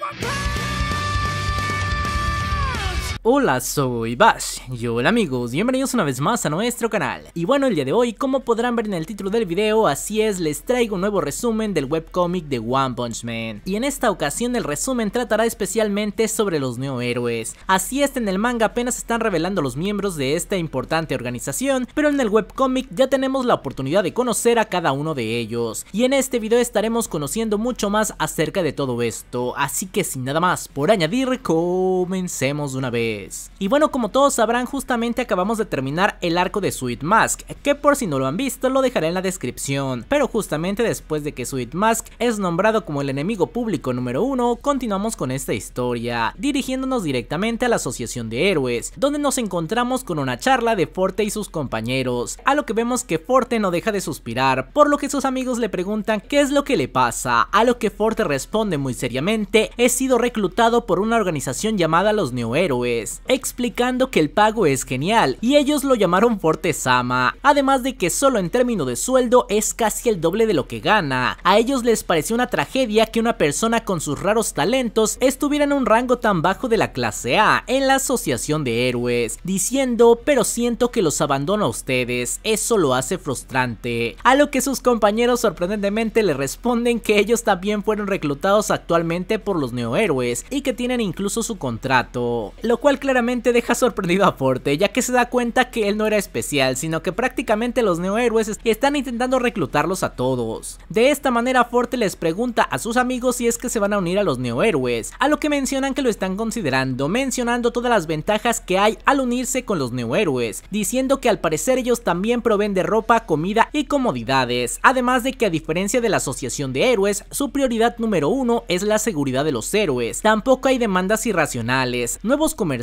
my power. Hola, soy Bash y hola amigos, bienvenidos una vez más a nuestro canal. Y bueno, el día de hoy, como podrán ver en el título del video, así es, les traigo un nuevo resumen del webcomic de One Punch Man. Y en esta ocasión el resumen tratará especialmente sobre los neohéroes. Así es, en el manga apenas están revelando los miembros de esta importante organización, pero en el webcomic ya tenemos la oportunidad de conocer a cada uno de ellos. Y en este video estaremos conociendo mucho más acerca de todo esto, así que sin nada más por añadir, comencemos una vez. Pues, y bueno, como todos sabrán, justamente acabamos de terminar el arco de Sweet Mask, que por si no lo han visto lo dejaré en la descripción, pero justamente después de que Sweet Mask es nombrado como el enemigo público número uno, continuamos con esta historia, dirigiéndonos directamente a la Asociación de Héroes, donde nos encontramos con una charla de Forte y sus compañeros, a lo que vemos que Forte no deja de suspirar, por lo que sus amigos le preguntan qué es lo que le pasa, a lo que Forte responde muy seriamente, he sido reclutado por una organización llamada los Neo-Héroes, explicando que el pago es genial y ellos lo llamaron sama además de que solo en términos de sueldo es casi el doble de lo que gana. A ellos les pareció una tragedia que una persona con sus raros talentos estuviera en un rango tan bajo de la clase A en la Asociación de Héroes, diciendo, pero siento que los abandono a ustedes, eso lo hace frustrante. A lo que sus compañeros sorprendentemente le responden que ellos también fueron reclutados actualmente por los neohéroes y que tienen incluso su contrato, lo cual claramente deja sorprendido a Forte, ya que se da cuenta que él no era especial, sino que prácticamente los neohéroes están intentando reclutarlos a todos. De esta manera Forte les pregunta a sus amigos si es que se van a unir a los neohéroes, a lo que mencionan que lo están considerando, mencionando todas las ventajas que hay al unirse con los neohéroes, diciendo que al parecer ellos también proveen de ropa, comida y comodidades, además de que a diferencia de la asociación de héroes, su prioridad número uno es la seguridad de los héroes, tampoco hay demandas irracionales, nuevos comerciantes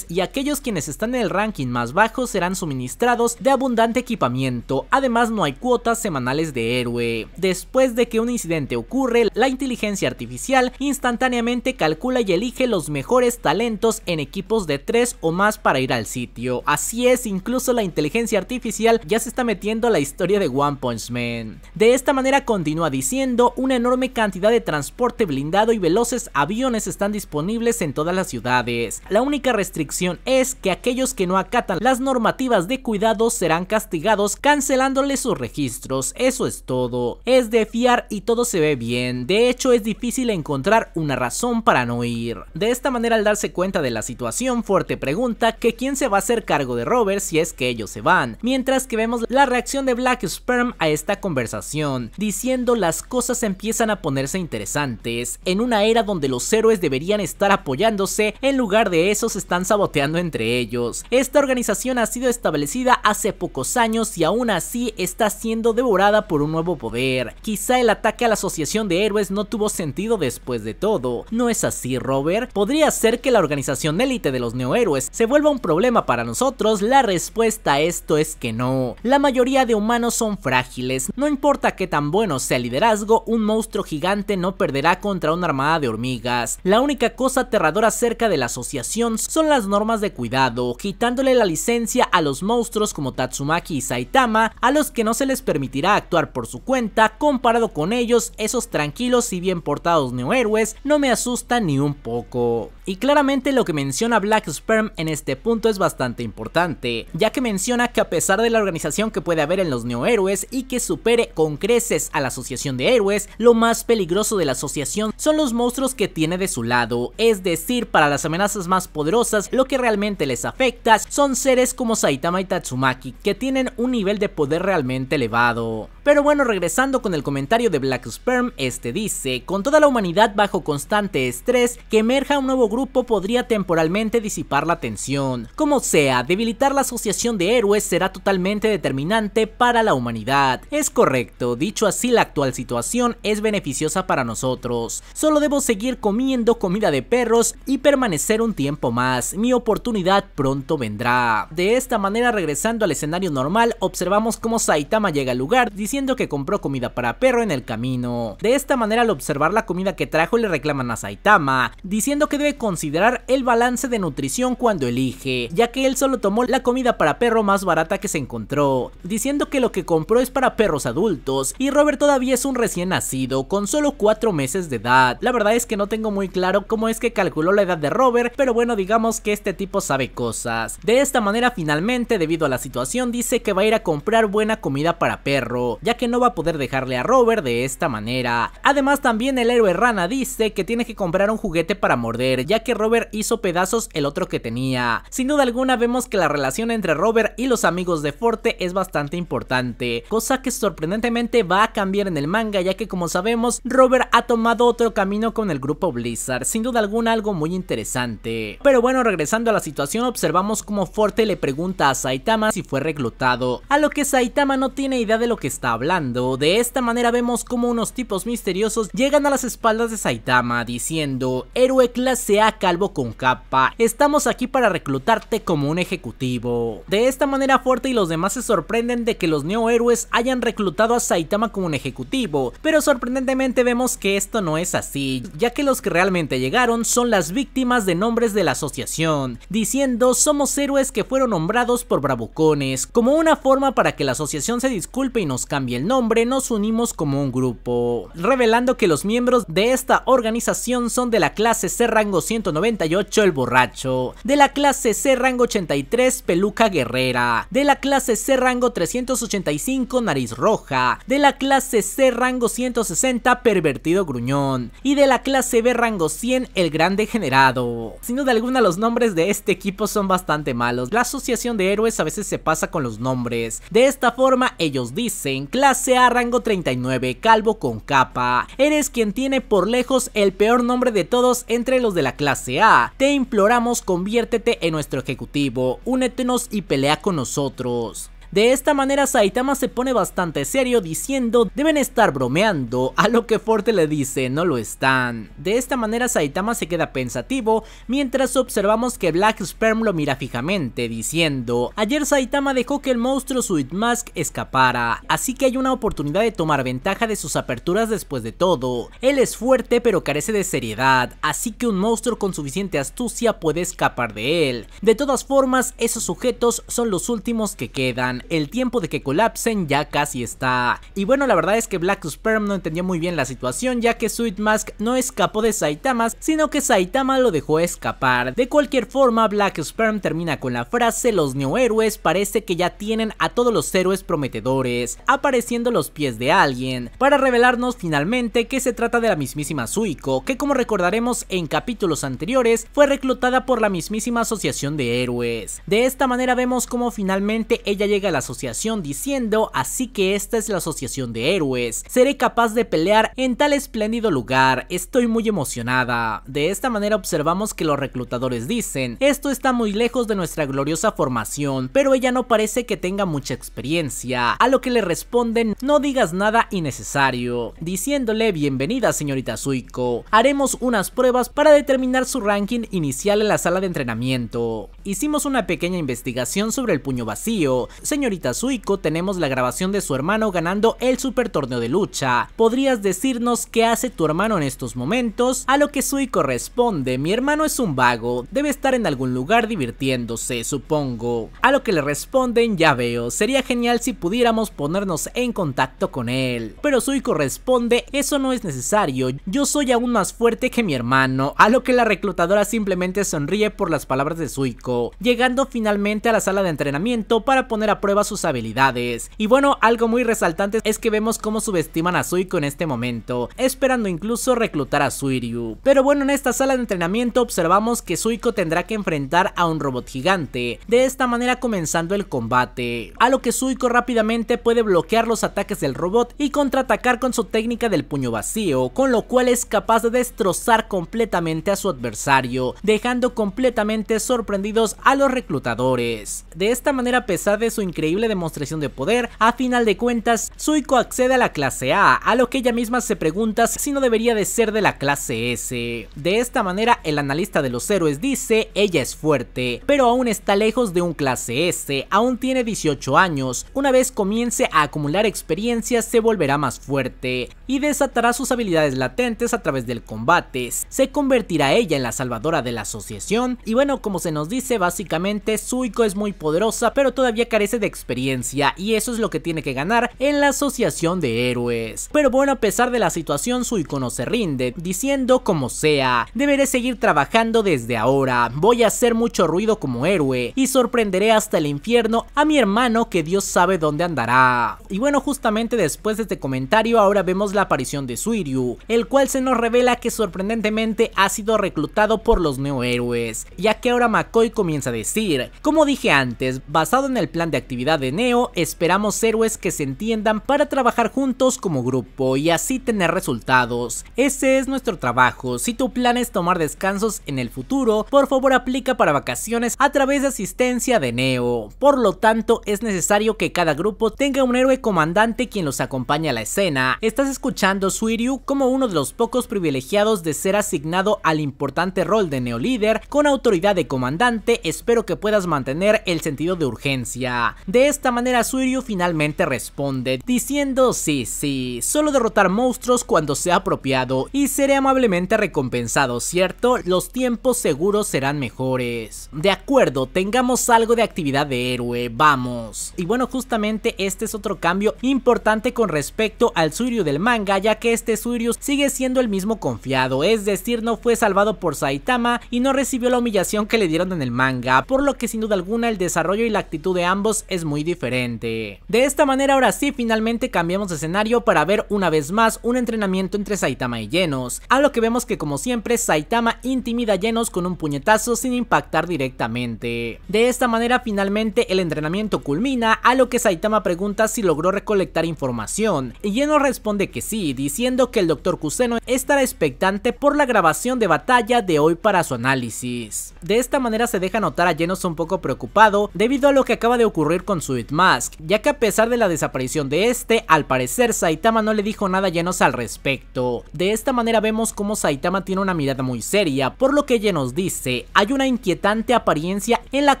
y aquellos quienes están en el ranking más bajo serán suministrados de abundante equipamiento, además no hay cuotas semanales de héroe. Después de que un incidente ocurre, la inteligencia artificial instantáneamente calcula y elige los mejores talentos en equipos de 3 o más para ir al sitio. Así es, incluso la inteligencia artificial ya se está metiendo a la historia de One Punch Man. De esta manera continúa diciendo, una enorme cantidad de transporte blindado y veloces aviones están disponibles en todas las ciudades. La única restricción es que aquellos que no acatan las normativas de cuidado serán castigados cancelándoles sus registros, eso es todo. Es de fiar y todo se ve bien, de hecho es difícil encontrar una razón para no ir. De esta manera al darse cuenta de la situación, Fuerte pregunta que quién se va a hacer cargo de Robert si es que ellos se van, mientras que vemos la reacción de Black Sperm a esta conversación, diciendo las cosas empiezan a ponerse interesantes, en una era donde los héroes deberían estar apoyándose en lugar de eso se están saboteando entre ellos. Esta organización ha sido establecida hace pocos años y aún así está siendo devorada por un nuevo poder. Quizá el ataque a la Asociación de Héroes no tuvo sentido después de todo. ¿No es así, Robert? Podría ser que la organización élite de los neohéroes se vuelva un problema para nosotros. La respuesta a esto es que no. La mayoría de humanos son frágiles. No importa qué tan bueno sea el liderazgo, un monstruo gigante no perderá contra una armada de hormigas. La única cosa aterradora acerca de la asociación son las normas de cuidado, quitándole la licencia a los monstruos como Tatsumaki y Saitama, a los que no se les permitirá actuar por su cuenta, comparado con ellos, esos tranquilos y bien portados neohéroes no me asustan ni un poco. Y claramente lo que menciona Black Sperm en este punto es bastante importante, ya que menciona que a pesar de la organización que puede haber en los neohéroes y que supere con creces a la asociación de héroes, lo más peligroso de la asociación son los monstruos que tiene de su lado, es decir, para las amenazas más poderosas lo que realmente les afecta son seres como Saitama y Tatsumaki, que tienen un nivel de poder realmente elevado. Pero bueno, regresando con el comentario de Black Sperm, este dice, con toda la humanidad bajo constante estrés, que emerja un nuevo grupo podría temporalmente disipar la tensión. Como sea, debilitar la asociación de héroes será totalmente determinante para la humanidad. Es correcto, dicho así la actual situación es beneficiosa para nosotros. Solo debo seguir comiendo comida de perros y permanecer un tiempo más. Mi oportunidad pronto vendrá. De esta manera regresando al escenario normal observamos cómo Saitama llega al lugar diciendo que compró comida para perro en el camino. De esta manera al observar la comida que trajo le reclaman a Saitama diciendo que debe considerar el balance de nutrición cuando elige, ya que él solo tomó la comida para perro más barata que se encontró, diciendo que lo que compró es para perros adultos y Robert todavía es un recién nacido con solo 4 meses de edad. La verdad es que no tengo muy claro cómo es que calculó la edad de Robert, pero bueno digamos que este tipo sabe cosas. De esta manera finalmente debido a la situación dice que va a ir a comprar buena comida para perro, ya que no va a poder dejarle a Robert de esta manera. Además también el héroe rana dice que tiene que comprar un juguete para morder, ya que Robert hizo pedazos el otro que tenía. Sin duda alguna vemos que la relación entre Robert y los amigos de Forte es bastante importante, cosa que sorprendentemente va a cambiar en el manga ya que como sabemos Robert ha tomado otro camino con el grupo Blizzard, sin duda alguna algo muy interesante. Pero bueno regresando a la situación observamos como Forte le pregunta a Saitama si fue reclutado, a lo que Saitama no tiene idea de lo que está hablando, de esta manera vemos como unos tipos misteriosos llegan a las espaldas de Saitama diciendo héroe clase calvo con capa. Estamos aquí para reclutarte como un ejecutivo. De esta manera fuerte y los demás se sorprenden de que los neohéroes hayan reclutado a Saitama como un ejecutivo, pero sorprendentemente vemos que esto no es así, ya que los que realmente llegaron son las víctimas de nombres de la asociación, diciendo somos héroes que fueron nombrados por bravucones, como una forma para que la asociación se disculpe y nos cambie el nombre, nos unimos como un grupo, revelando que los miembros de esta organización son de la clase C rango 198 el borracho, de la clase C rango 83 peluca guerrera, de la clase C rango 385 nariz roja, de la clase C rango 160 pervertido gruñón y de la clase B rango 100 el gran degenerado. Sin duda alguna los nombres de este equipo son bastante malos, la asociación de héroes a veces se pasa con los nombres, de esta forma ellos dicen clase A rango 39 calvo con capa, eres quien tiene por lejos el peor nombre de todos entre los de la clase clase A, te imploramos conviértete en nuestro ejecutivo, únetenos y pelea con nosotros. De esta manera Saitama se pone bastante serio diciendo deben estar bromeando, a lo que Forte le dice no lo están. De esta manera Saitama se queda pensativo mientras observamos que Black Sperm lo mira fijamente diciendo ayer Saitama dejó que el monstruo Sweet Mask escapara, así que hay una oportunidad de tomar ventaja de sus aperturas después de todo. Él es fuerte pero carece de seriedad, así que un monstruo con suficiente astucia puede escapar de él. De todas formas, esos sujetos son los últimos que quedan, el tiempo de que colapsen ya casi está. Y bueno, la verdad es que Black Sperm no entendió muy bien la situación ya que Sweet Mask no escapó de Saitama, sino que Saitama lo dejó escapar. De cualquier forma, Black Sperm termina con la frase, los new héroes parece que ya tienen a todos los héroes prometedores, apareciendo los pies de alguien, para revelarnos finalmente que se trata de la mismísima Suiko, que como recordaremos en capítulos anteriores, fue reclutada por la mismísima asociación de héroes. De esta manera vemos cómo finalmente ella llega la asociación diciendo así que esta es la asociación de héroes, seré capaz de pelear en tal espléndido lugar, estoy muy emocionada. De esta manera observamos que los reclutadores dicen, esto está muy lejos de nuestra gloriosa formación, pero ella no parece que tenga mucha experiencia, a lo que le responden no digas nada innecesario, diciéndole bienvenida señorita Suiko, haremos unas pruebas para determinar su ranking inicial en la sala de entrenamiento. Hicimos una pequeña investigación sobre el puño vacío, señorita Suiko tenemos la grabación de su hermano ganando el super torneo de lucha. ¿Podrías decirnos qué hace tu hermano en estos momentos? A lo que Suiko responde, mi hermano es un vago, debe estar en algún lugar divirtiéndose, supongo. A lo que le responden, ya veo, sería genial si pudiéramos ponernos en contacto con él. Pero Suiko responde, eso no es necesario, yo soy aún más fuerte que mi hermano, a lo que la reclutadora simplemente sonríe por las palabras de Suiko, llegando finalmente a la sala de entrenamiento para poner a prueba sus habilidades. Y bueno, algo muy resaltante es que vemos cómo subestiman a Suiko en este momento, esperando incluso reclutar a Suiryu. Pero bueno, en esta sala de entrenamiento observamos que Suiko tendrá que enfrentar a un robot gigante, de esta manera comenzando el combate, a lo que Suiko rápidamente puede bloquear los ataques del robot y contraatacar con su técnica del puño vacío, con lo cual es capaz de destrozar completamente a su adversario, dejando completamente sorprendidos a los reclutadores. De esta manera, a pesar de su increíble demostración de poder, a final de cuentas, Suiko accede a la clase A, a lo que ella misma se pregunta si no debería de ser de la clase S. De esta manera, el analista de los héroes dice, ella es fuerte, pero aún está lejos de un clase S, aún tiene 18 años, una vez comience a acumular experiencia se volverá más fuerte, y desatará sus habilidades latentes a través del combate, se convertirá ella en la salvadora de la asociación, y bueno, como se nos dice, básicamente Suiko es muy poderosa, pero todavía carece experiencia y eso es lo que tiene que ganar en la asociación de héroes. Pero bueno, a pesar de la situación, su icono se rinde, diciendo como sea, deberé seguir trabajando desde ahora, voy a hacer mucho ruido como héroe y sorprenderé hasta el infierno a mi hermano que Dios sabe dónde andará. Y bueno, justamente después de este comentario ahora vemos la aparición de Suiryu, el cual se nos revela que sorprendentemente ha sido reclutado por los héroes ya que ahora McCoy comienza a decir, como dije antes, basado en el plan de actividad de Neo, esperamos héroes que se entiendan para trabajar juntos como grupo y así tener resultados. Ese es nuestro trabajo, si tu plan es tomar descansos en el futuro, por favor aplica para vacaciones a través de asistencia de Neo. Por lo tanto, es necesario que cada grupo tenga un héroe comandante quien los acompañe a la escena. Estás escuchando Suiryu como uno de los pocos privilegiados de ser asignado al importante rol de Neo Líder con autoridad de comandante, espero que puedas mantener el sentido de urgencia. De esta manera Suiryu finalmente responde diciendo sí, sí, solo derrotar monstruos cuando sea apropiado y seré amablemente recompensado, ¿cierto? Los tiempos seguros serán mejores. De acuerdo, tengamos algo de actividad de héroe, vamos. Y bueno, justamente este es otro cambio importante con respecto al Suiryu del manga, ya que este Suiryu sigue siendo el mismo confiado, es decir, no fue salvado por Saitama y no recibió la humillación que le dieron en el manga, por lo que sin duda alguna el desarrollo y la actitud de ambos es muy diferente. De esta manera ahora sí finalmente cambiamos de escenario para ver una vez más un entrenamiento entre Saitama y Genos, a lo que vemos que como siempre Saitama intimida a Genos con un puñetazo sin impactar directamente. De esta manera finalmente el entrenamiento culmina, a lo que Saitama pregunta si logró recolectar información, y Genos responde que sí, diciendo que el Dr. Kuseno estará expectante por la grabación de batalla de hoy para su análisis. De esta manera se deja notar a Genos un poco preocupado debido a lo que acaba de ocurrir con Sweet Mask, ya que a pesar de la desaparición de este, al parecer Saitama no le dijo nada a llenos al respecto. De esta manera vemos cómo Saitama tiene una mirada muy seria, por lo que nos dice, hay una inquietante apariencia en la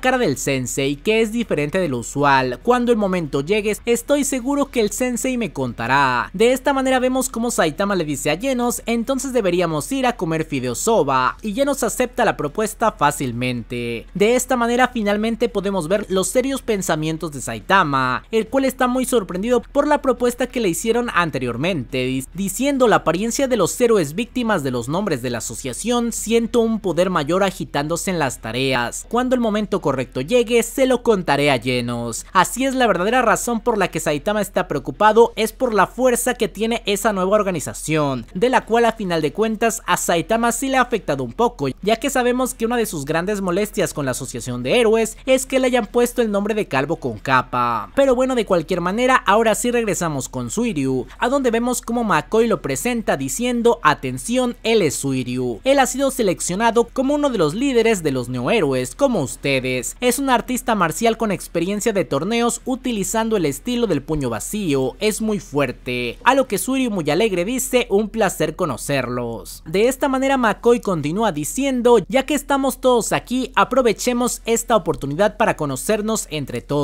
cara del sensei que es diferente de lo usual, cuando el momento llegue estoy seguro que el sensei me contará. De esta manera vemos cómo Saitama le dice a Genos entonces deberíamos ir a comer fideo soba, y Yenos acepta la propuesta fácilmente. De esta manera finalmente podemos ver los serios pensamientos de Saitama, el cual está muy sorprendido por la propuesta que le hicieron anteriormente, diciendo la apariencia de los héroes víctimas de los nombres de la asociación, siento un poder mayor agitándose en las tareas. Cuando el momento correcto llegue, se lo contaré a llenos. Así es la verdadera razón por la que Saitama está preocupado, es por la fuerza que tiene esa nueva organización, de la cual a final de cuentas a Saitama sí le ha afectado un poco, ya que sabemos que una de sus grandes molestias con la asociación de héroes es que le hayan puesto el nombre de Calvo con capa. Pero bueno, de cualquier manera, ahora sí regresamos con Suiryu, a donde vemos como McCoy lo presenta diciendo, atención, él es Suiryu. Él ha sido seleccionado como uno de los líderes de los neohéroes, como ustedes. Es un artista marcial con experiencia de torneos utilizando el estilo del puño vacío, es muy fuerte. A lo que Suiryu muy alegre dice, un placer conocerlos. De esta manera McCoy continúa diciendo, ya que estamos todos aquí, aprovechemos esta oportunidad para conocernos entre todos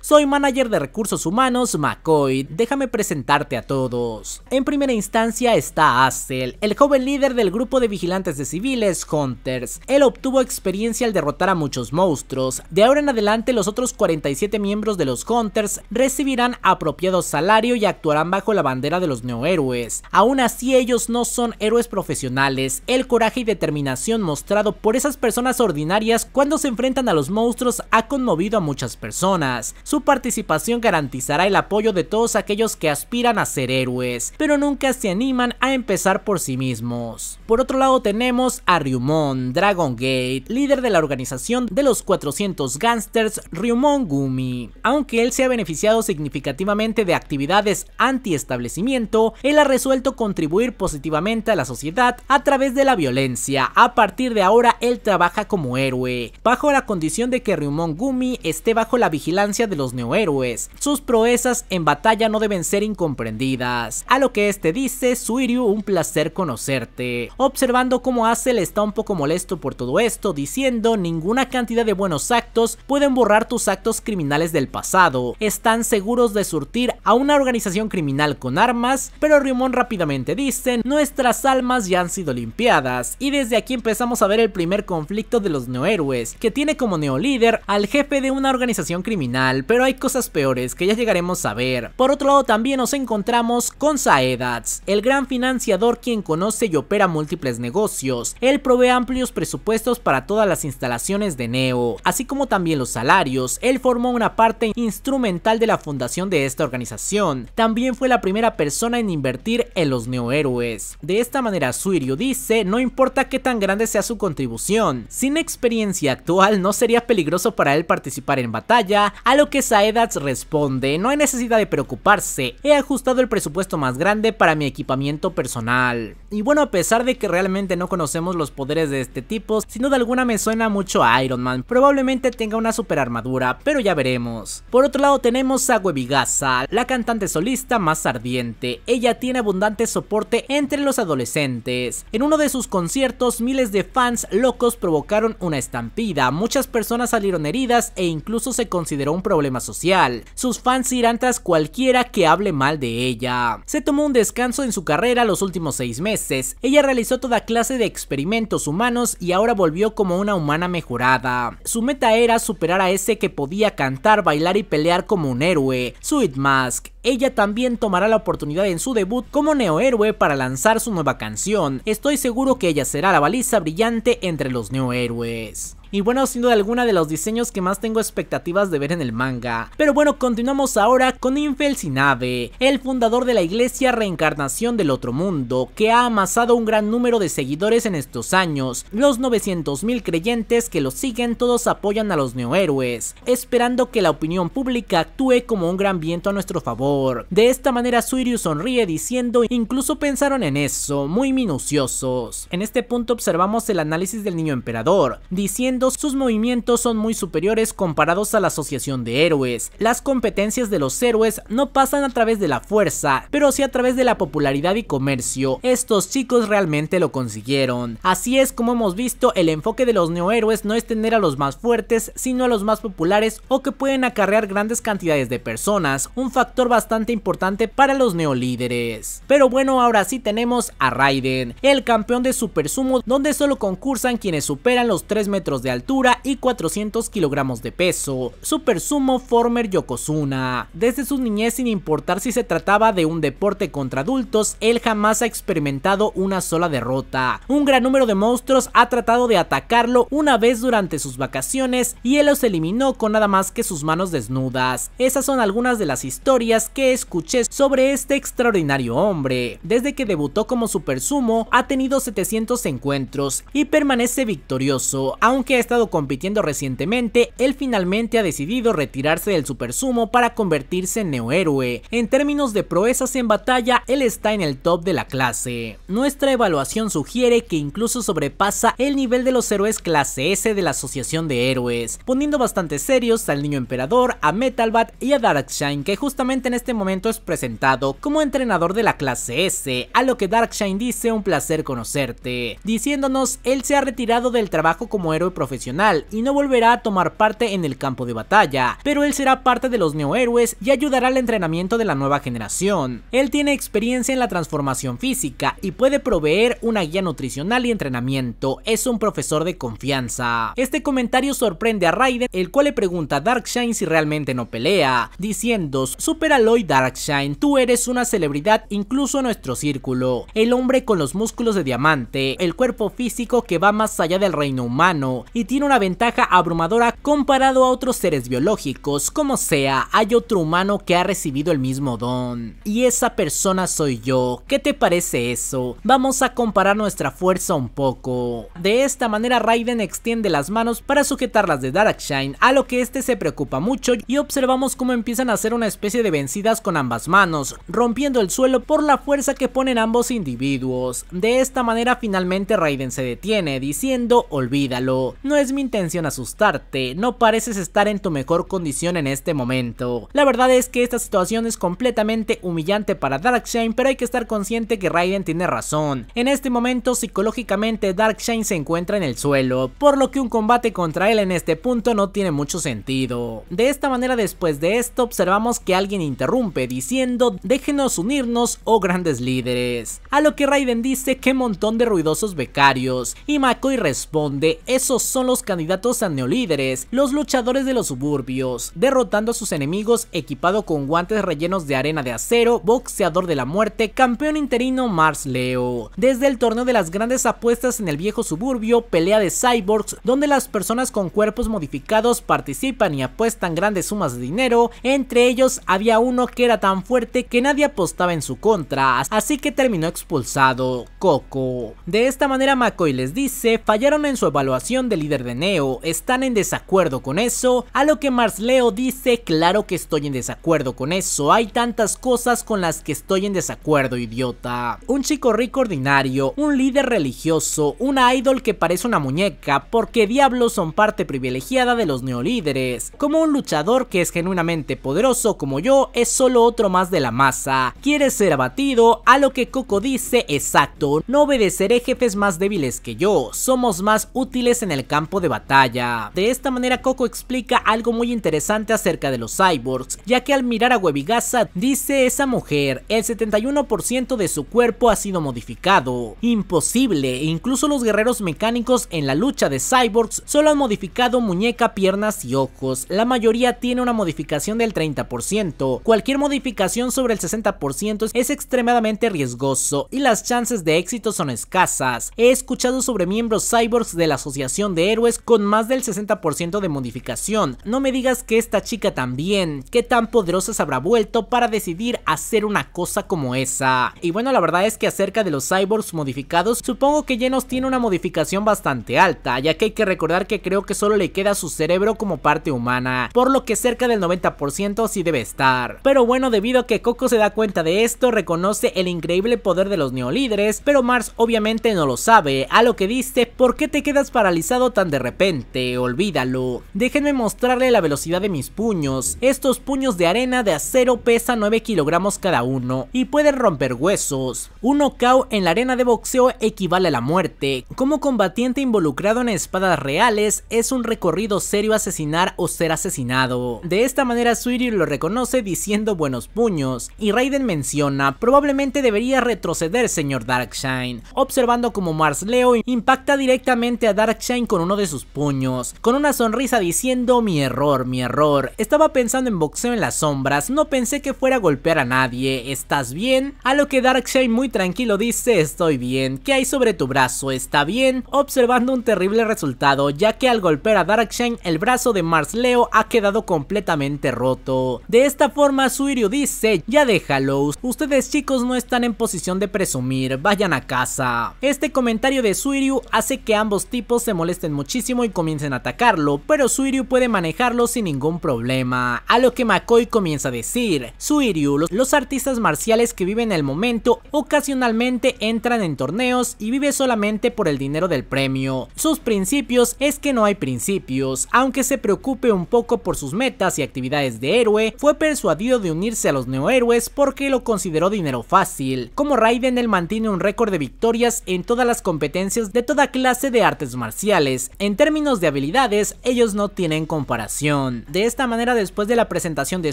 soy manager de recursos humanos McCoy, déjame presentarte a todos. En primera instancia está Astel, el joven líder del grupo de vigilantes de civiles Hunters. Él obtuvo experiencia al derrotar a muchos monstruos. De ahora en adelante los otros 47 miembros de los Hunters recibirán apropiado salario y actuarán bajo la bandera de los neohéroes. Aún así ellos no son héroes profesionales. El coraje y determinación mostrado por esas personas ordinarias cuando se enfrentan a los monstruos ha conmovido a muchas personas. Su participación garantizará el apoyo de todos aquellos que aspiran a ser héroes, pero nunca se animan a empezar por sí mismos. Por otro lado tenemos a Ryumon, Dragon Gate, líder de la organización de los 400 gangsters Ryumon Gumi. Aunque él se ha beneficiado significativamente de actividades anti-establecimiento, él ha resuelto contribuir positivamente a la sociedad a través de la violencia. A partir de ahora él trabaja como héroe, bajo la condición de que Ryumon Gumi esté bajo la vigilancia de los neohéroes. Sus proezas en batalla no deben ser incomprendidas. A lo que este dice, Suiryu, un placer conocerte. Observando cómo Acel está un poco molesto por todo esto, diciendo ninguna cantidad de buenos actos pueden borrar tus actos criminales del pasado. Están seguros de surtir a una organización criminal con armas, pero Ryumon rápidamente dice, nuestras almas ya han sido limpiadas. Y desde aquí empezamos a ver el primer conflicto de los neohéroes, que tiene como neolíder al jefe de una organización criminal pero hay cosas peores que ya llegaremos a ver. Por otro lado también nos encontramos con Saedats, el gran financiador quien conoce y opera múltiples negocios. Él provee amplios presupuestos para todas las instalaciones de Neo, así como también los salarios. Él formó una parte instrumental de la fundación de esta organización. También fue la primera persona en invertir en los neohéroes. De esta manera Suirio dice, no importa qué tan grande sea su contribución, sin experiencia actual no sería peligroso para él participar en batalla a lo que Saedats responde, no hay necesidad de preocuparse, he ajustado el presupuesto más grande para mi equipamiento personal. Y bueno, a pesar de que realmente no conocemos los poderes de este tipo, sin duda alguna me suena mucho a Iron Man, probablemente tenga una super armadura, pero ya veremos. Por otro lado tenemos a Webigasa, la cantante solista más ardiente, ella tiene abundante soporte entre los adolescentes. En uno de sus conciertos, miles de fans locos provocaron una estampida, muchas personas salieron heridas e incluso se consideraron un problema social. Sus fans irán tras cualquiera que hable mal de ella. Se tomó un descanso en su carrera los últimos seis meses. Ella realizó toda clase de experimentos humanos y ahora volvió como una humana mejorada. Su meta era superar a ese que podía cantar, bailar y pelear como un héroe, Sweet Mask. Ella también tomará la oportunidad en su debut como neohéroe para lanzar su nueva canción. Estoy seguro que ella será la baliza brillante entre los neohéroes y bueno, sin duda alguna de los diseños que más tengo expectativas de ver en el manga. Pero bueno, continuamos ahora con Infel Sinabe, el fundador de la iglesia Reencarnación del Otro Mundo, que ha amasado un gran número de seguidores en estos años. Los 900.000 creyentes que lo siguen todos apoyan a los neohéroes, esperando que la opinión pública actúe como un gran viento a nuestro favor. De esta manera Suiryu sonríe diciendo, incluso pensaron en eso, muy minuciosos. En este punto observamos el análisis del niño emperador, diciendo sus movimientos son muy superiores comparados a la asociación de héroes. Las competencias de los héroes no pasan a través de la fuerza, pero sí a través de la popularidad y comercio. Estos chicos realmente lo consiguieron. Así es como hemos visto, el enfoque de los neohéroes no es tener a los más fuertes, sino a los más populares o que pueden acarrear grandes cantidades de personas, un factor bastante importante para los neolíderes. Pero bueno, ahora sí tenemos a Raiden, el campeón de Super Sumo, donde solo concursan quienes superan los 3 metros de altura y 400 kilogramos de peso, Super Sumo Former Yokozuna. Desde su niñez, sin importar si se trataba de un deporte contra adultos, él jamás ha experimentado una sola derrota. Un gran número de monstruos ha tratado de atacarlo una vez durante sus vacaciones y él los eliminó con nada más que sus manos desnudas. Esas son algunas de las historias que escuché sobre este extraordinario hombre. Desde que debutó como Super Sumo, ha tenido 700 encuentros y permanece victorioso, aunque estado compitiendo recientemente, él finalmente ha decidido retirarse del Super Sumo para convertirse en neo-héroe. En términos de proezas en batalla, él está en el top de la clase. Nuestra evaluación sugiere que incluso sobrepasa el nivel de los héroes clase S de la Asociación de Héroes, poniendo bastante serios al Niño Emperador, a Metalbat y a Darkshine, que justamente en este momento es presentado como entrenador de la clase S, a lo que Darkshine dice un placer conocerte, diciéndonos él se ha retirado del trabajo como héroe profesional profesional y no volverá a tomar parte en el campo de batalla, pero él será parte de los neohéroes y ayudará al entrenamiento de la nueva generación. Él tiene experiencia en la transformación física y puede proveer una guía nutricional y entrenamiento, es un profesor de confianza. Este comentario sorprende a Raiden, el cual le pregunta a Darkshine si realmente no pelea, diciendo, Super Aloy Darkshine, tú eres una celebridad incluso en nuestro círculo, el hombre con los músculos de diamante, el cuerpo físico que va más allá del reino humano, y tiene una ventaja abrumadora comparado a otros seres biológicos. Como sea, hay otro humano que ha recibido el mismo don. Y esa persona soy yo. ¿Qué te parece eso? Vamos a comparar nuestra fuerza un poco. De esta manera Raiden extiende las manos para sujetarlas de Darkshine, a lo que este se preocupa mucho y observamos cómo empiezan a hacer una especie de vencidas con ambas manos, rompiendo el suelo por la fuerza que ponen ambos individuos. De esta manera finalmente Raiden se detiene, diciendo olvídalo, no es mi intención asustarte, no pareces estar en tu mejor condición en este momento. La verdad es que esta situación es completamente humillante para Darkshine, pero hay que estar consciente que Raiden tiene razón. En este momento psicológicamente Darkshine se encuentra en el suelo, por lo que un combate contra él en este punto no tiene mucho sentido. De esta manera después de esto observamos que alguien interrumpe diciendo déjenos unirnos o oh grandes líderes. A lo que Raiden dice que montón de ruidosos becarios y Makoi responde eso sí son los candidatos a neolíderes, los luchadores de los suburbios, derrotando a sus enemigos equipado con guantes rellenos de arena de acero, boxeador de la muerte, campeón interino Mars Leo. Desde el torneo de las grandes apuestas en el viejo suburbio, pelea de cyborgs, donde las personas con cuerpos modificados participan y apuestan grandes sumas de dinero, entre ellos había uno que era tan fuerte que nadie apostaba en su contra, así que terminó expulsado, Coco. De esta manera McCoy les dice, fallaron en su evaluación del líder de Neo, están en desacuerdo con eso, a lo que Leo dice, claro que estoy en desacuerdo con eso, hay tantas cosas con las que estoy en desacuerdo, idiota. Un chico rico ordinario, un líder religioso, una idol que parece una muñeca, porque diablos son parte privilegiada de los neolíderes, como un luchador que es genuinamente poderoso como yo, es solo otro más de la masa, quiere ser abatido, a lo que Coco dice, exacto, no obedeceré jefes más débiles que yo, somos más útiles en el campo de batalla. De esta manera Coco explica algo muy interesante acerca de los cyborgs, ya que al mirar a Webigasa dice esa mujer, el 71% de su cuerpo ha sido modificado. Imposible, incluso los guerreros mecánicos en la lucha de cyborgs solo han modificado muñeca, piernas y ojos. La mayoría tiene una modificación del 30%. Cualquier modificación sobre el 60% es extremadamente riesgoso y las chances de éxito son escasas. He escuchado sobre miembros cyborgs de la Asociación de héroes con más del 60% de modificación. No me digas que esta chica también, que tan poderosa se habrá vuelto para decidir hacer una cosa como esa. Y bueno, la verdad es que acerca de los cyborgs modificados, supongo que Genos tiene una modificación bastante alta, ya que hay que recordar que creo que solo le queda su cerebro como parte humana, por lo que cerca del 90% sí debe estar. Pero bueno, debido a que Coco se da cuenta de esto, reconoce el increíble poder de los neolíderes, pero Mars obviamente no lo sabe, a lo que dice, ¿por qué te quedas paralizado tan de repente, olvídalo. Déjenme mostrarle la velocidad de mis puños. Estos puños de arena de acero pesan 9 kilogramos cada uno y pueden romper huesos. Un knockout en la arena de boxeo equivale a la muerte. Como combatiente involucrado en espadas reales, es un recorrido serio asesinar o ser asesinado. De esta manera Sweetie lo reconoce diciendo buenos puños, y Raiden menciona, probablemente debería retroceder señor Darkshine, observando como Mars Leo impacta directamente a Darkshine con uno de sus puños, con una sonrisa diciendo mi error, mi error, estaba pensando en boxeo en las sombras, no pensé que fuera a golpear a nadie, ¿estás bien? A lo que Darkshine muy tranquilo dice estoy bien, ¿qué hay sobre tu brazo? ¿Está bien? Observando un terrible resultado, ya que al golpear a Darkshine el brazo de Mars Leo ha quedado completamente roto. De esta forma Suiryu dice, ya déjalo, ustedes chicos no están en posición de presumir, vayan a casa. Este comentario de Suiryu hace que ambos tipos se molesten muchísimo y comiencen a atacarlo, pero Suiryu puede manejarlo sin ningún problema. A lo que McCoy comienza a decir, Suiryu, los, artistas marciales que viven el momento ocasionalmente entran en torneos y vive solamente por el dinero del premio. Sus principios es que no hay principios, aunque se preocupe un poco por sus metas y actividades de héroe, fue persuadido de unirse a los neohéroes porque lo consideró dinero fácil. Como Raiden él mantiene un récord de victorias en todas las competencias de toda clase de artes marciales, en términos de habilidades, ellos no tienen comparación. De esta manera, después de la presentación de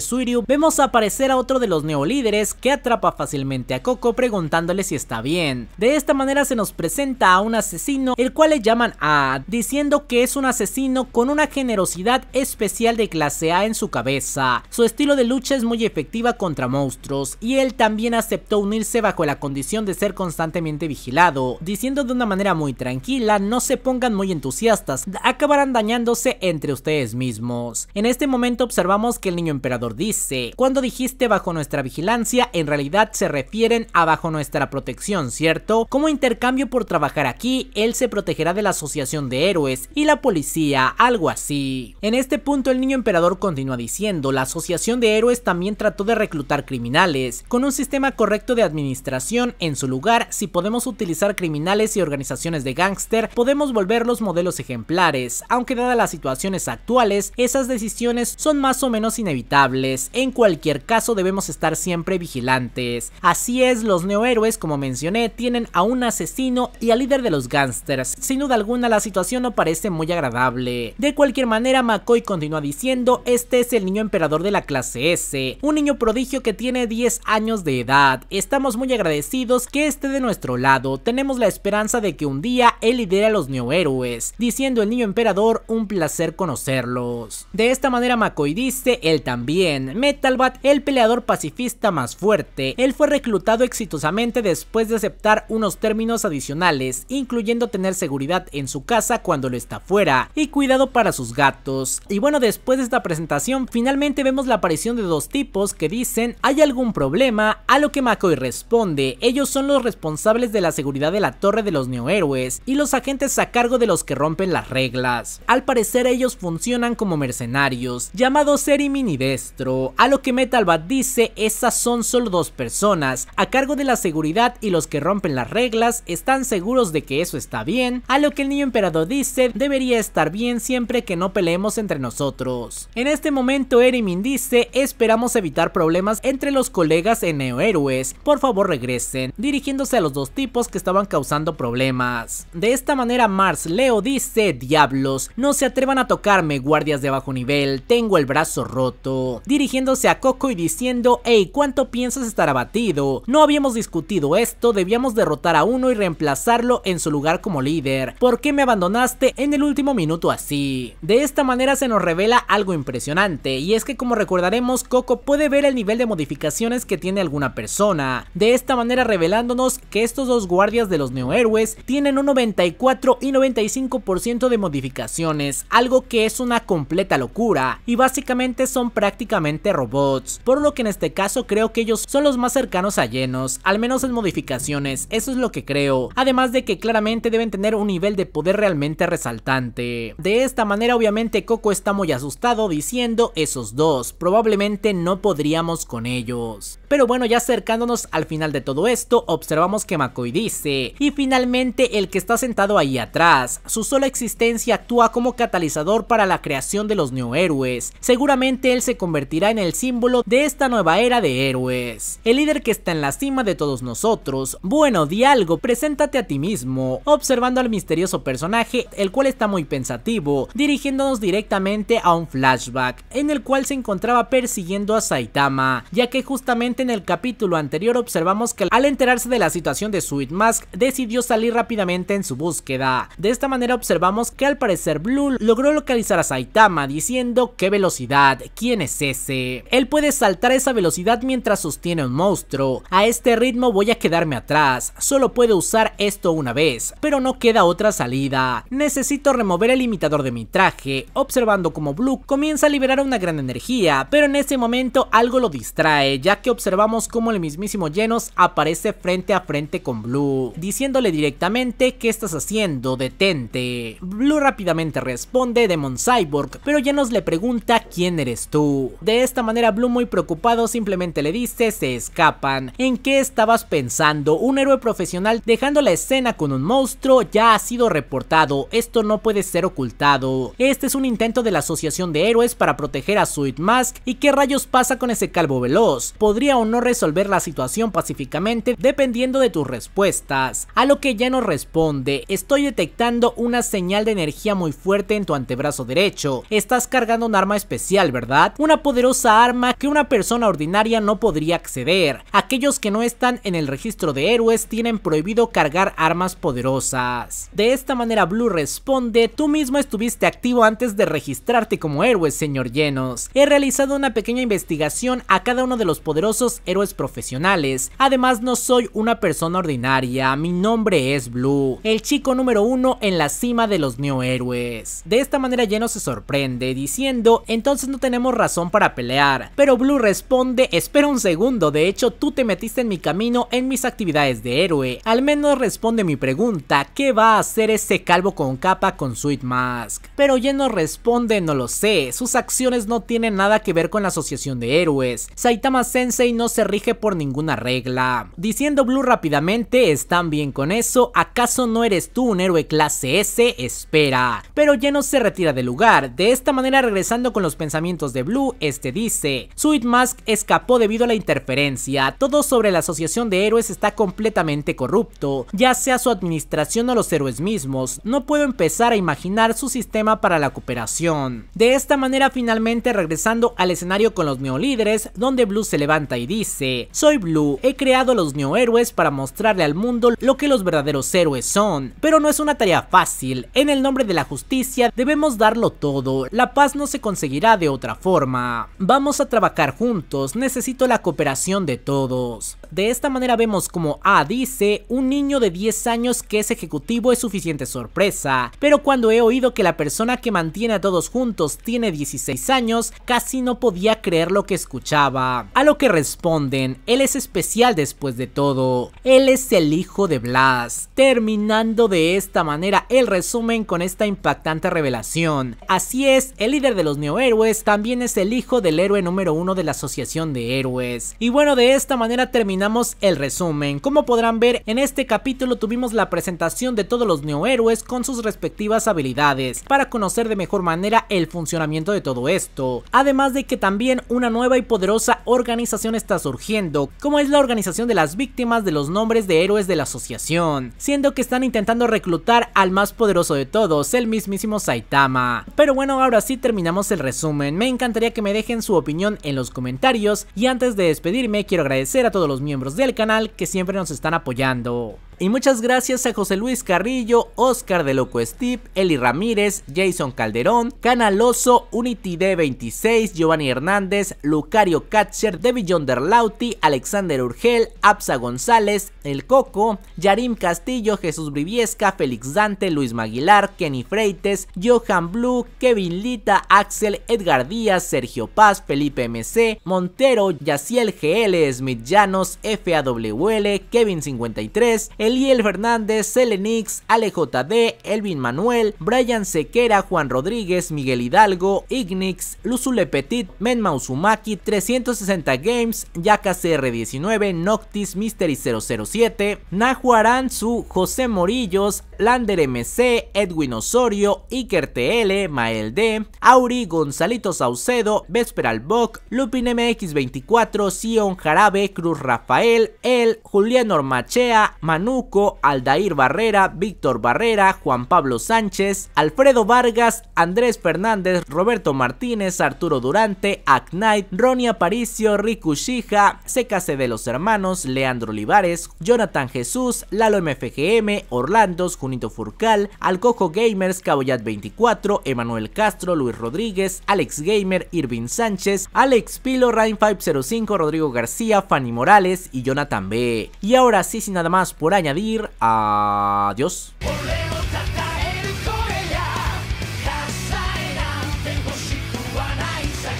Suiryu, vemos aparecer a otro de los neolíderes que atrapa fácilmente a Coco preguntándole si está bien. De esta manera se nos presenta a un asesino, el cual le llaman Ad, diciendo que es un asesino con una generosidad especial de clase A en su cabeza. Su estilo de lucha es muy efectiva contra monstruos y él también aceptó unirse bajo la condición de ser constantemente vigilado, diciendo de una manera muy tranquila no se pongan muy entusiasmados entusiastas acabarán dañándose entre ustedes mismos. En este momento observamos que el niño emperador dice, cuando dijiste bajo nuestra vigilancia, en realidad se refieren a bajo nuestra protección, ¿cierto? Como intercambio por trabajar aquí, él se protegerá de la asociación de héroes y la policía, algo así. En este punto el niño emperador continúa diciendo, la asociación de héroes también trató de reclutar criminales, con un sistema correcto de administración en su lugar, si podemos utilizar criminales y organizaciones de gángster, podemos volverlos modernos de los ejemplares, aunque dadas las situaciones actuales, esas decisiones son más o menos inevitables. En cualquier caso debemos estar siempre vigilantes. Así es, los neohéroes, como mencioné, tienen a un asesino y al líder de los gángsters. Sin duda alguna la situación no parece muy agradable. De cualquier manera, McCoy continúa diciendo, este es el niño emperador de la clase S, un niño prodigio que tiene 10 años de edad. Estamos muy agradecidos que esté de nuestro lado. Tenemos la esperanza de que un día él lidere a los neohéroes diciendo el niño emperador un placer conocerlos. De esta manera McCoy dice, él también, Metalbat, el peleador pacifista más fuerte, él fue reclutado exitosamente después de aceptar unos términos adicionales, incluyendo tener seguridad en su casa cuando lo está fuera, y cuidado para sus gatos. Y bueno, después de esta presentación, finalmente vemos la aparición de dos tipos que dicen, ¿hay algún problema? A lo que Makoi responde, ellos son los responsables de la seguridad de la torre de los neohéroes, y los agentes a cargo de los que rompen las reglas. Al parecer ellos funcionan como mercenarios, llamados Erimin y Destro, a lo que Bat dice esas son solo dos personas, a cargo de la seguridad y los que rompen las reglas están seguros de que eso está bien, a lo que el niño emperador dice debería estar bien siempre que no peleemos entre nosotros. En este momento Erimin dice esperamos evitar problemas entre los colegas en Neohéroes, por favor regresen, dirigiéndose a los dos tipos que estaban causando problemas. De esta manera Mars Leo dice Diablos, no se atrevan a tocarme guardias de bajo nivel, tengo el brazo roto. Dirigiéndose a Coco y diciendo, hey, ¿cuánto piensas estar abatido? No habíamos discutido esto, debíamos derrotar a uno y reemplazarlo en su lugar como líder. ¿Por qué me abandonaste en el último minuto así? De esta manera se nos revela algo impresionante, y es que como recordaremos, Coco puede ver el nivel de modificaciones que tiene alguna persona. De esta manera revelándonos que estos dos guardias de los neohéroes tienen un 94 y 95 ciento de modificaciones, algo que es una completa locura, y básicamente son prácticamente robots, por lo que en este caso creo que ellos son los más cercanos a llenos, al menos en modificaciones, eso es lo que creo, además de que claramente deben tener un nivel de poder realmente resaltante. De esta manera obviamente Coco está muy asustado diciendo esos dos, probablemente no podríamos con ellos. Pero bueno, ya acercándonos al final de todo esto, observamos que Makoi dice, y finalmente el que está sentado ahí atrás, sus sola existencia actúa como catalizador para la creación de los new héroes. Seguramente él se convertirá en el símbolo de esta nueva era de héroes. El líder que está en la cima de todos nosotros. Bueno, algo preséntate a ti mismo. Observando al misterioso personaje, el cual está muy pensativo, dirigiéndonos directamente a un flashback, en el cual se encontraba persiguiendo a Saitama, ya que justamente en el capítulo anterior observamos que al enterarse de la situación de Sweet Mask, decidió salir rápidamente en su búsqueda. De esta manera observamos que al parecer Blue logró localizar a Saitama diciendo qué velocidad, quién es ese. Él puede saltar esa velocidad mientras sostiene un monstruo. A este ritmo voy a quedarme atrás, solo puedo usar esto una vez, pero no queda otra salida. Necesito remover el limitador de mi traje, observando como Blue comienza a liberar una gran energía, pero en ese momento algo lo distrae, ya que observamos como el mismísimo Genos aparece frente a frente con Blue, diciéndole directamente qué estás haciendo, detente Blue rápidamente responde Demon Cyborg, pero nos le pregunta quién eres tú. De esta manera Blue muy preocupado simplemente le dice se escapan. ¿En qué estabas pensando? Un héroe profesional dejando la escena con un monstruo ya ha sido reportado, esto no puede ser ocultado. Este es un intento de la Asociación de Héroes para proteger a Sweet Mask y qué rayos pasa con ese calvo veloz. Podría o no resolver la situación pacíficamente dependiendo de tus respuestas. A lo que ya nos responde, estoy detectando un una señal de energía muy fuerte en tu antebrazo derecho. Estás cargando un arma especial, ¿verdad? Una poderosa arma que una persona ordinaria no podría acceder. Aquellos que no están en el registro de héroes tienen prohibido cargar armas poderosas. De esta manera Blue responde, tú mismo estuviste activo antes de registrarte como héroe, señor Llenos. He realizado una pequeña investigación a cada uno de los poderosos héroes profesionales. Además no soy una persona ordinaria, mi nombre es Blue. El chico número uno en las cima de los héroes, De esta manera Lleno se sorprende, diciendo, entonces no tenemos razón para pelear. Pero Blue responde, espera un segundo, de hecho tú te metiste en mi camino en mis actividades de héroe. Al menos responde mi pregunta, ¿qué va a hacer ese calvo con capa con Sweet Mask? Pero Lleno responde, no lo sé, sus acciones no tienen nada que ver con la asociación de héroes. Saitama Sensei no se rige por ninguna regla. Diciendo Blue rápidamente, están bien con eso, ¿acaso no eres tú un héroe clase S? se espera. Pero ya no se retira del lugar, de esta manera regresando con los pensamientos de Blue, este dice, Sweet Mask escapó debido a la interferencia, todo sobre la asociación de héroes está completamente corrupto, ya sea su administración o los héroes mismos, no puedo empezar a imaginar su sistema para la cooperación. De esta manera finalmente regresando al escenario con los neolíderes, donde Blue se levanta y dice, soy Blue, he creado los los neohéroes para mostrarle al mundo lo que los verdaderos héroes son, pero no es una tarea fácil en el nombre de la justicia debemos darlo todo. La paz no se conseguirá de otra forma. Vamos a trabajar juntos. Necesito la cooperación de todos. De esta manera vemos como A dice, un niño de 10 años que es ejecutivo es suficiente sorpresa. Pero cuando he oído que la persona que mantiene a todos juntos tiene 16 años, casi no podía creer lo que escuchaba. A lo que responden, él es especial después de todo. Él es el hijo de Blas. Terminando de esta manera el resumen con esta impactante revelación. Así es, el líder de los neohéroes también es el hijo del héroe número uno de la Asociación de Héroes. Y bueno, de esta manera terminamos el resumen. Como podrán ver, en este capítulo tuvimos la presentación de todos los neohéroes con sus respectivas habilidades, para conocer de mejor manera el funcionamiento de todo esto. Además de que también una nueva y poderosa organización está surgiendo, como es la Organización de las Víctimas de los Nombres de Héroes de la Asociación, siendo que están intentando reclutar al más poderoso de todos, el mismísimo Saitama. Pero bueno, ahora sí terminamos el resumen, me encantaría que me dejen su opinión en los comentarios y antes de despedirme quiero agradecer a todos los miembros del canal que siempre nos están apoyando. Y muchas gracias a José Luis Carrillo, Oscar de Loco Steve, Eli Ramírez, Jason Calderón, Canaloso, Unity D26, Giovanni Hernández, Lucario Katcher, yonder lauti Alexander Urgel, Absa González, El Coco, Yarim Castillo, Jesús Briviesca, Félix Dante, Luis Maguilar, Kenny Freites, Johan Blue, Kevin Lita, Axel, Edgar Díaz, Sergio Paz, Felipe MC, Montero, Yaciel GL, Smith Llanos, FAWL, Kevin 53, Eliel Fernández, Selenix, AleJD, Elvin Manuel, Brian Sequera, Juan Rodríguez, Miguel Hidalgo, Ignix, Luzule Petit, Men 360 Games, YakaCR19, Noctis, Mystery 007, Nahuaranzu, José Morillos, Lander MC, Edwin Osorio, Iker TL, Mael D, Auri, Gonzalito Saucedo, Vesper Boc, Lupin MX24, Sion Jarabe, Cruz Rafael, El, Julián Ormachea, Manuco, Aldair Barrera, Víctor Barrera, Juan Pablo Sánchez, Alfredo Vargas, Andrés Fernández, Roberto Martínez, Arturo Durante, Aknight, Ronnie Aparicio, Riku Shija, CKC de los Hermanos, Leandro Olivares, Jonathan Jesús, Lalo MFGM, Orlandos, Bonito Furcal, Alcojo Gamers, Caboyat24, Emanuel Castro, Luis Rodríguez, Alex Gamer, Irvin Sánchez, Alex Pilo, Rain505, Rodrigo García, Fanny Morales y Jonathan B. Y ahora sí, sin nada más por añadir, adiós.